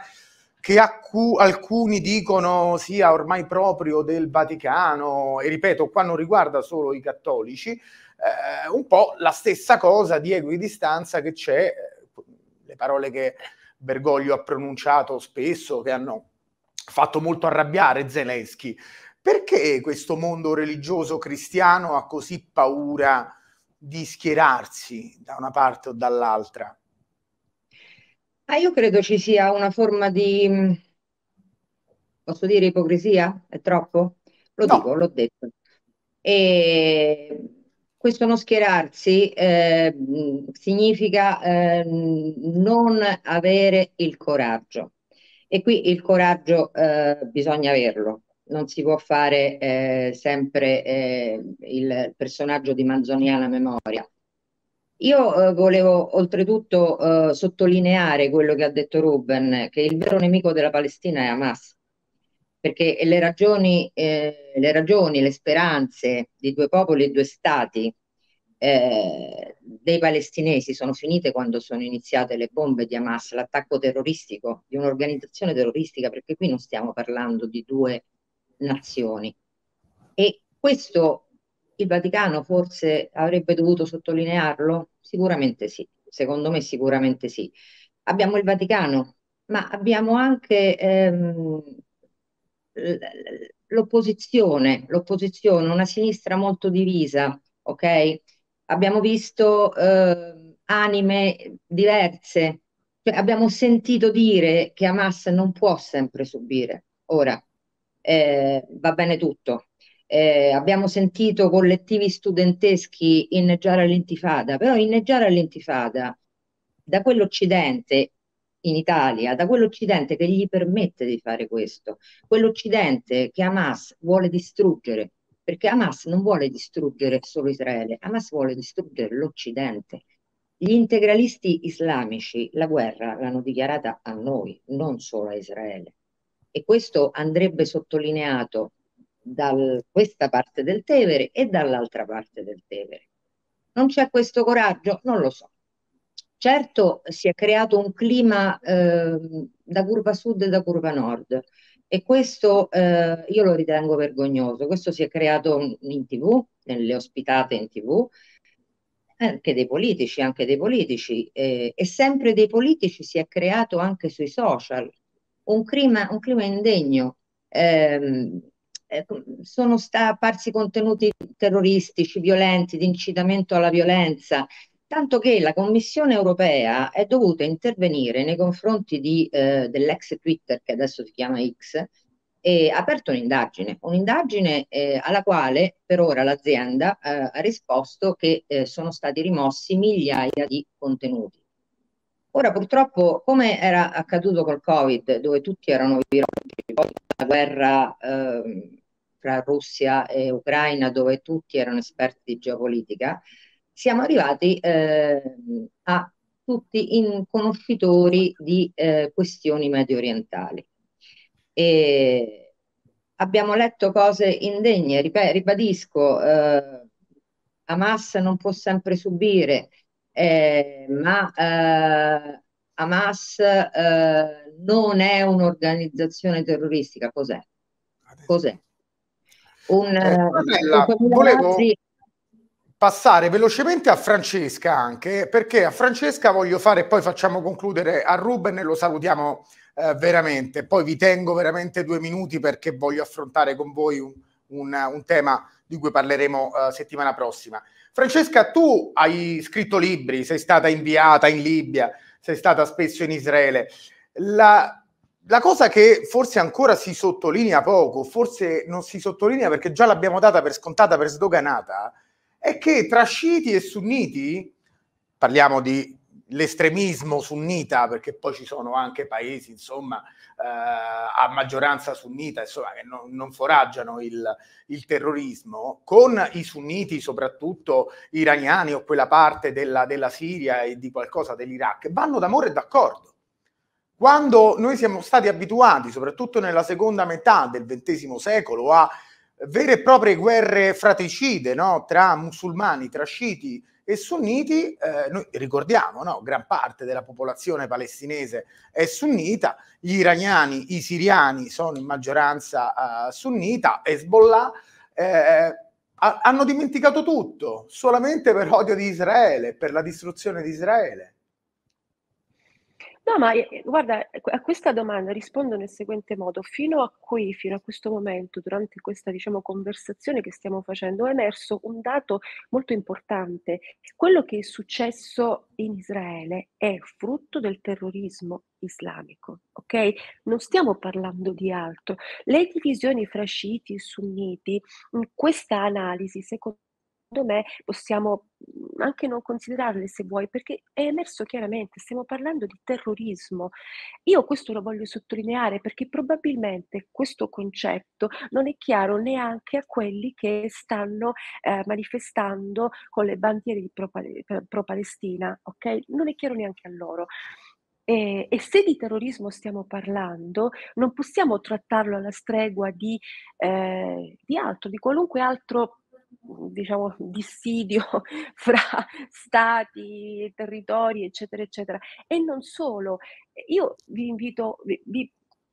che alcuni dicono sia ormai proprio del Vaticano, e ripeto, qua non riguarda solo i cattolici, eh, un po' la stessa cosa di equidistanza che c'è, eh, le parole che Bergoglio ha pronunciato spesso, che hanno fatto molto arrabbiare Zelensky. Perché questo mondo religioso cristiano ha così paura di schierarsi da una parte o dall'altra? Ma ah, io credo ci sia una forma di, mm, posso dire ipocrisia? È troppo? Lo no. dico, l'ho detto. E questo non schierarsi eh, mm, significa eh, non avere il coraggio. E qui il coraggio eh, bisogna averlo, non si può fare eh, sempre eh, il personaggio di Manzoni alla memoria. Io eh, volevo oltretutto eh, sottolineare quello che ha detto Ruben, che il vero nemico della Palestina è Hamas, perché le ragioni, eh, le, ragioni le, speranze di due popoli e due stati eh, dei palestinesi sono finite quando sono iniziate le bombe di Hamas, l'attacco terroristico di un'organizzazione terroristica, perché qui non stiamo parlando di due nazioni. E questo il Vaticano forse avrebbe dovuto sottolinearlo? Sicuramente sì, secondo me sicuramente sì. Abbiamo il Vaticano, ma abbiamo anche ehm, l'opposizione, l'opposizione, una sinistra molto divisa, ok? Abbiamo visto eh, anime diverse, cioè, abbiamo sentito dire che Hamas non può sempre subire. Ora, eh, va bene tutto, eh, abbiamo sentito collettivi studenteschi inneggiare all'intifada, però inneggiare all'intifada da quell'Occidente in Italia, da quell'Occidente che gli permette di fare questo, quell'Occidente che Hamas vuole distruggere, perché Hamas non vuole distruggere solo Israele, Hamas vuole distruggere l'Occidente. Gli integralisti islamici la guerra l'hanno dichiarata a noi, non solo a Israele. E questo andrebbe sottolineato da questa parte del Tevere e dall'altra parte del Tevere. Non c'è questo coraggio? Non lo so. Certo si è creato un clima eh, da curva sud e da curva nord e questo eh, io lo ritengo vergognoso. Questo si è creato in tv, nelle ospitate in tv, anche dei politici, anche dei politici eh, e sempre dei politici si è creato anche sui social un clima, un clima indegno. Ehm, eh, sono sta- apparsi contenuti terroristici, violenti, di incitamento alla violenza, tanto che la Commissione europea è dovuta intervenire nei confronti di, eh, dell'ex Twitter, che adesso si chiama X, e ha aperto un'indagine, un'indagine eh, alla quale per ora l'azienda eh, ha risposto che eh, sono stati rimossi migliaia di contenuti. Ora purtroppo, come era accaduto col Covid, dove tutti erano virologici, poi la guerra ehm, fra Russia e Ucraina, dove tutti erano esperti di geopolitica, siamo arrivati eh, a tutti in conoscitori di eh, questioni medio orientali. E abbiamo letto cose indegne, rip- ribadisco, eh, Hamas non può sempre subire, eh, ma eh, Hamas eh, non è un'organizzazione terroristica, cos'è? Cos'è? un, eh, eh Anella, un volevo passare velocemente a Francesca anche, perché a Francesca voglio fare, poi facciamo concludere a Ruben e lo salutiamo eh, veramente, poi vi tengo veramente due minuti perché voglio affrontare con voi un, un, un tema di cui parleremo eh, settimana prossima. Francesca, tu hai scritto libri, sei stata inviata in Libia, sei stata spesso in Israele. La, la cosa che forse ancora si sottolinea poco, forse non si sottolinea perché già l'abbiamo data per scontata, per sdoganata, è che tra sciiti e sunniti, parliamo di l'estremismo sunnita, perché poi ci sono anche paesi, insomma, eh, a maggioranza sunnita, insomma, che non, non foraggiano il, il, terrorismo, con i sunniti, soprattutto iraniani o quella parte della, della Siria e di qualcosa dell'Iraq, vanno d'amore e d'accordo. Quando noi siamo stati abituati, soprattutto nella seconda metà del XX secolo, a vere e proprie guerre fratricide no? tra musulmani, tra sciiti e sunniti, eh, noi ricordiamo, no? gran parte della popolazione palestinese è sunnita, gli iraniani, i siriani sono in maggioranza eh, sunnita, Hezbollah, eh, hanno dimenticato tutto, solamente per odio di Israele, per la distruzione di Israele. No, ma eh, eh, guarda, eh, a questa domanda rispondo nel seguente modo. Fino a qui, fino a questo momento, durante questa, diciamo, conversazione che stiamo facendo, è emerso un dato molto importante. Quello che è successo in Israele è frutto del terrorismo islamico, ok? Non stiamo parlando di altro. Le divisioni fra sciiti e sunniti, in questa analisi, secondo secondo me possiamo mhmm, anche non considerarle se vuoi, perché è emerso chiaramente, stiamo parlando di terrorismo. Io questo lo voglio sottolineare perché probabilmente questo concetto non è chiaro neanche a quelli che stanno eh, manifestando con le bandiere di pro eh, Palestina, ok? Non è chiaro neanche a loro. E, e, se di terrorismo stiamo parlando, non possiamo trattarlo alla stregua di, eh, di altro, di qualunque altro diciamo, dissidio fra stati, territori, eccetera, eccetera. E non solo, io vi invito, vi,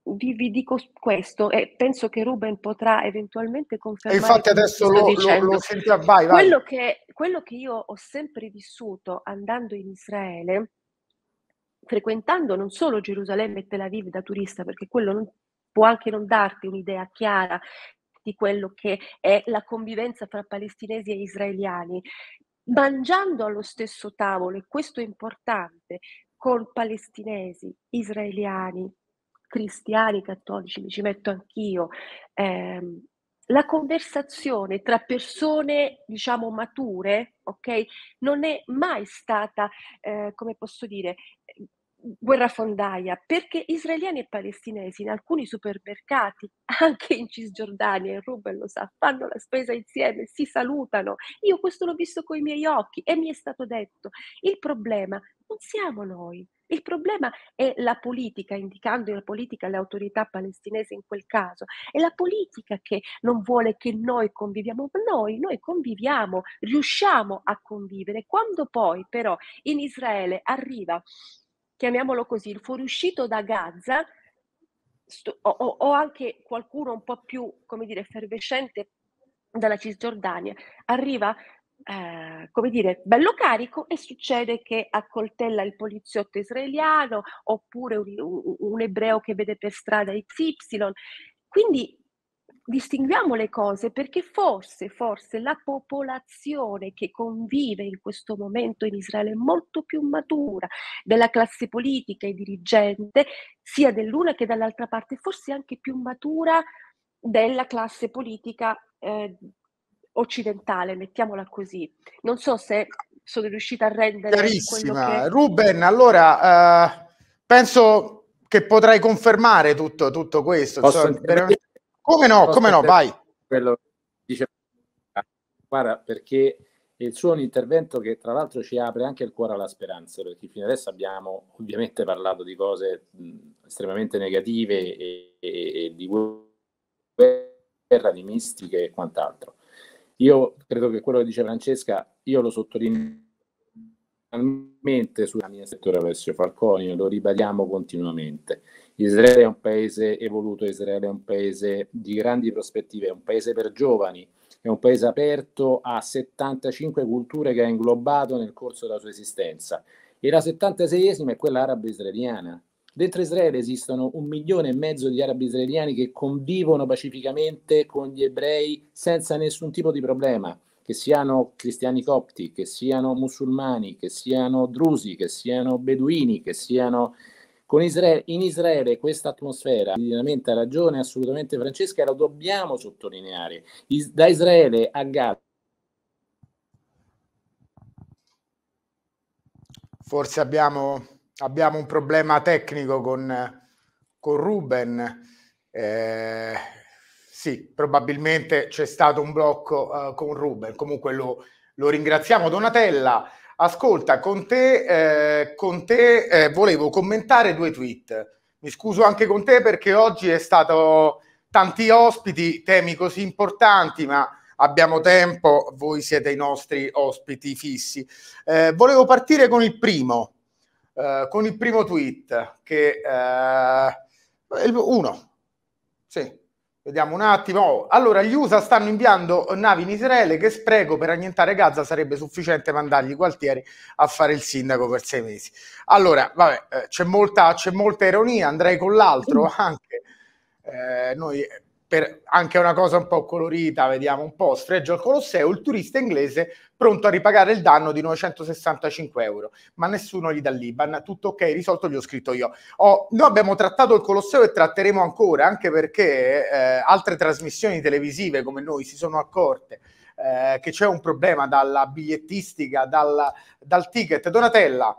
vi, vi dico questo e penso che Ruben potrà eventualmente confermare. E infatti adesso lo, lo, lo sentiamo, vai, vai. Quello che, quello che io ho sempre vissuto andando in Israele, frequentando non solo Gerusalemme e Tel Aviv da turista, perché quello non, può anche non darti un'idea chiara di quello che è la convivenza fra palestinesi e israeliani, mangiando allo stesso tavolo, e questo è importante, con palestinesi, israeliani, cristiani, cattolici, mi ci metto anch'io, ehm, la conversazione tra persone, diciamo, mature, ok, non è mai stata, eh, come posso dire, guerra fondaia, perché israeliani e palestinesi in alcuni supermercati, anche in Cisgiordania, e Ruben lo sa, fanno la spesa insieme, si salutano. Io questo l'ho visto con i miei occhi e mi è stato detto. Il problema non siamo noi, il problema è la politica, indicando la politica alle autorità palestinesi in quel caso, è la politica che non vuole che noi conviviamo, noi, noi conviviamo, riusciamo a convivere. Quando poi però in Israele arriva chiamiamolo così, il fuoriuscito da Gaza, sto, o, o, anche qualcuno un po' più, come dire, effervescente dalla Cisgiordania, arriva, eh, come dire, bello carico e succede che accoltella il poliziotto israeliano oppure un, un ebreo che vede per strada XY. Quindi distinguiamo le cose perché forse, forse la popolazione che convive in questo momento in Israele è molto più matura della classe politica e dirigente, sia dell'una che dall'altra parte, forse anche più matura della classe politica eh, occidentale, mettiamola così. Non so se sono riuscita a rendere... Chiarissima. Che... Ruben, allora, eh, penso che potrai confermare tutto, tutto questo. Posso cioè, veramente... Come no, come no, vai. Quello dice, guarda, perché il suo un intervento che tra l'altro ci apre anche il cuore alla speranza, perché fino adesso abbiamo ovviamente parlato di cose mh, estremamente negative e, e, e di guerra, di mistiche e quant'altro. Io credo che quello che dice Francesca, io lo sottolineo realmente sulla mia settore Alessio Falconi, lo ribadiamo continuamente. Israele è un paese evoluto, Israele è un paese di grandi prospettive, è un paese per giovani, è un paese aperto a 75 culture che ha inglobato nel corso della sua esistenza. E la 76esima è quella arabo-israeliana. Dentro Israele esistono un milione e mezzo di arabi israeliani che convivono pacificamente con gli ebrei senza nessun tipo di problema, che siano cristiani copti, che siano musulmani, che siano drusi, che siano beduini, che siano Israele, in Israele questa atmosfera, ha ragione assolutamente Francesca, la dobbiamo sottolineare. Is, da Israele a Gaza. Forse abbiamo, abbiamo, un problema tecnico con, con Ruben. Eh, sì, probabilmente c'è stato un blocco uh, con Ruben, comunque lo, lo ringraziamo. Donatella, Ascolta, con te, eh, con te eh, volevo commentare due tweet. Mi scuso anche con te perché oggi è stato tanti ospiti, temi così importanti, ma abbiamo tempo, voi siete i nostri ospiti fissi. Eh, volevo partire con il primo, eh, con il primo tweet, che è eh, uno, sì, Vediamo un attimo. Oh, allora, gli USA stanno inviando navi in Israele che spreco per annientare Gaza sarebbe sufficiente mandargli Gualtieri a fare il sindaco per sei mesi. Allora, vabbè, eh, c'è, molta, c'è molta ironia, andrei con l'altro mm. anche. Eh, noi per anche una cosa un po' colorita, vediamo un po', sfregio al Colosseo, il turista inglese pronto a ripagare il danno di 965 euro, ma nessuno gli dà l'Iban, tutto ok, risolto gli ho scritto io. Oh, noi abbiamo trattato il Colosseo e tratteremo ancora, anche perché eh, altre trasmissioni televisive come noi si sono accorte eh, che c'è un problema dalla bigliettistica, dalla, dal ticket. Donatella,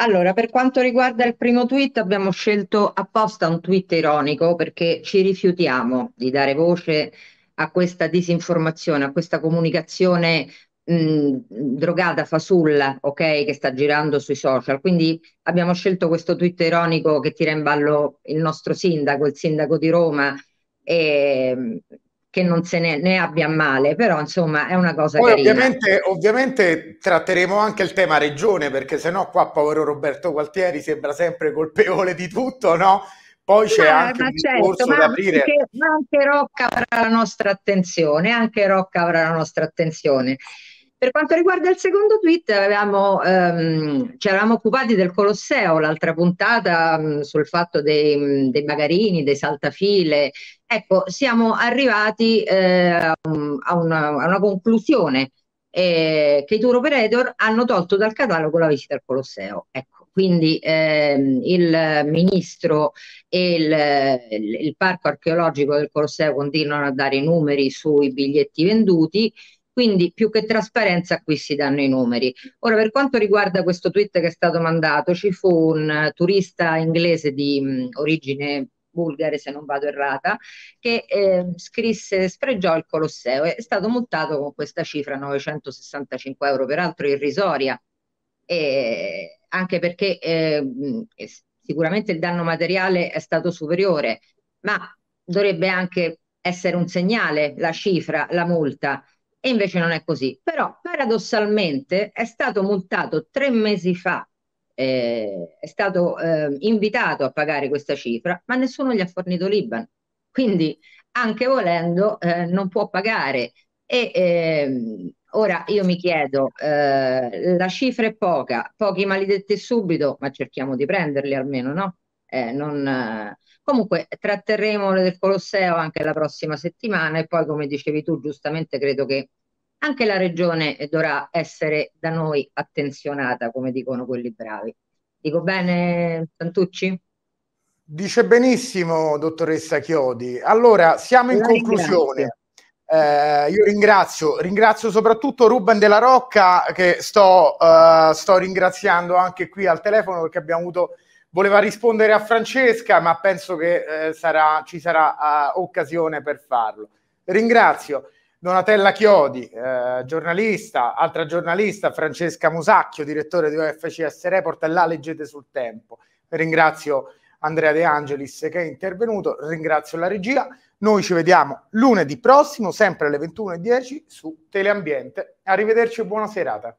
allora, per quanto riguarda il primo tweet, abbiamo scelto apposta un tweet ironico perché ci rifiutiamo di dare voce a questa disinformazione, a questa comunicazione mh, drogata, fasulla, ok, che sta girando sui social. Quindi abbiamo scelto questo tweet ironico che tira in ballo il nostro sindaco, il sindaco di Roma, e, che non se ne, ne abbia male, però insomma è una cosa Poi Ovviamente, ovviamente tratteremo anche il tema regione, perché sennò qua povero Roberto Gualtieri sembra sempre colpevole di tutto, no? Poi c'è no, anche un certo, discorso da aprire. Anche, ma anche Rocca avrà la nostra attenzione, anche Rocca avrà la nostra attenzione. Per quanto riguarda il secondo tweet, avevamo, ehm, ci eravamo occupati del Colosseo l'altra puntata mh, mm, sul fatto dei, mh, mm, dei bagarini, dei saltafile, Ecco, siamo arrivati eh, a, una, a, una, conclusione eh, che i tour operator hanno tolto dal catalogo la visita al Colosseo. Ecco, quindi ehm, il ministro e il, il, il parco archeologico del Colosseo continuano a dare i numeri sui biglietti venduti. Quindi più che trasparenza qui si danno i numeri. Ora per quanto riguarda questo tweet che è stato mandato, ci fu un turista inglese di mh, origine bulgare se non vado errata, che eh, scrisse spregiò il Colosseo è stato multato con questa cifra 965 euro, peraltro irrisoria, e anche perché eh, sicuramente il danno materiale è stato superiore, ma dovrebbe anche essere un segnale la cifra, la multa e invece non è così. Però paradossalmente è stato multato tre mesi fa eh, è stato eh, invitato a pagare questa cifra, ma nessuno gli ha fornito l'Iban. Quindi anche volendo eh, non può pagare. E ehm, ora io mi chiedo, eh, la cifra è poca, pochi maledetti subito, ma cerchiamo di prenderli almeno, no? Eh, non, eh, comunque tratteremo del Colosseo anche la prossima settimana e poi come dicevi tu giustamente credo che anche la regione dovrà essere da noi attenzionata, come dicono quelli bravi. Dico bene, Santucci? Dice benissimo, dottoressa Chiodi. Allora, siamo in la conclusione. Eh, io ringrazio, ringrazio soprattutto Ruben della Rocca che sto, eh, sto, ringraziando anche qui al telefono perché abbiamo avuto, voleva rispondere a Francesca, ma penso che eh, sarà, ci sarà eh, occasione per farlo. Ringrazio. Donatella Chiodi, eh, giornalista, altra giornalista, Francesca Musacchio, direttore di OFCS Report, e là leggete sul tempo. Ringrazio Andrea De Angelis che è intervenuto, ringrazio la regia. Noi ci vediamo lunedì prossimo, sempre alle 21.10 su Teleambiente. Arrivederci e buona serata.